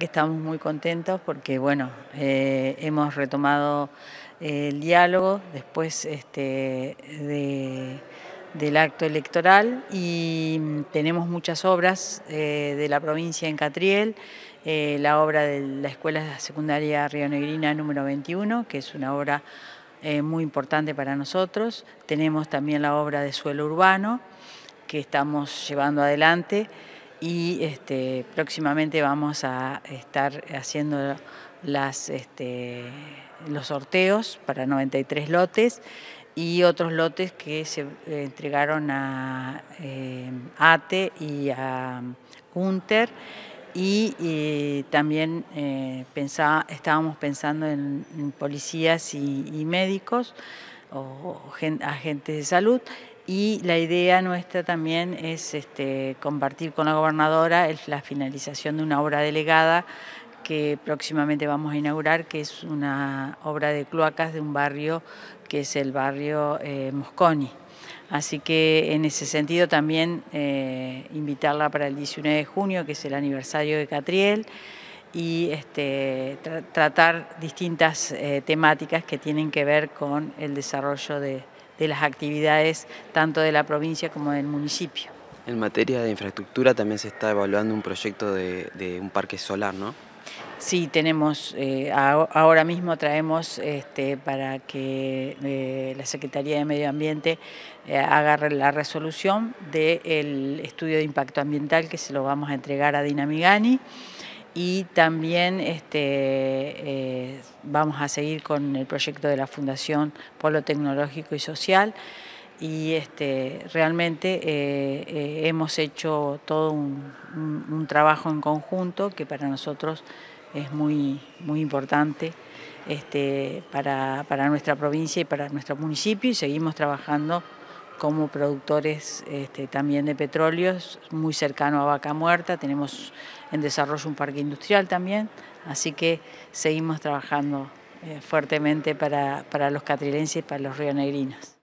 Estamos muy contentos porque, bueno, eh, hemos retomado eh, el diálogo después este, del acto electoral y mm, tenemos muchas obras eh, de la provincia en Catriel, la obra de la Escuela Secundaria Río Negrina número 21, que es una obra muy importante para nosotros. Tenemos también la obra de suelo urbano que estamos llevando adelante y este, próximamente vamos a estar haciendo este, los sorteos para 93 lotes y otros lotes que se eh, entregaron a eh, ATE y a Gunter y, también eh, estábamos pensando en, policías y, médicos o agentes de salud y la idea nuestra también es este, compartir con la gobernadora la finalización de una obra delegada que próximamente vamos a inaugurar, que es una obra de cloacas de un barrio que es el barrio eh, Mosconi. Así que en ese sentido también eh, invitarla para el 19 de junio, que es el aniversario de Catriel y este, tratar distintas eh, temáticas que tienen que ver con el desarrollo de, las actividades tanto de la provincia como del municipio. En materia de infraestructura también se está evaluando un proyecto de, un parque solar, ¿no? Sí, tenemos, eh, ahora mismo traemos este, para que eh, la Secretaría de Medio Ambiente haga la resolución del estudio de impacto ambiental que se lo vamos a entregar a Dinamigani y también este, eh, vamos a seguir con el proyecto de la Fundación Polo Tecnológico y Social y este, realmente eh, eh, hemos hecho todo un, trabajo en conjunto que para nosotros es muy, muy importante este, para, para nuestra provincia y para nuestro municipio y seguimos trabajando como productores este, también de petróleo, muy cercano a Vaca Muerta, tenemos en desarrollo un parque industrial también, así que seguimos trabajando eh, fuertemente para, para los catrilenses y para los rionegrinos.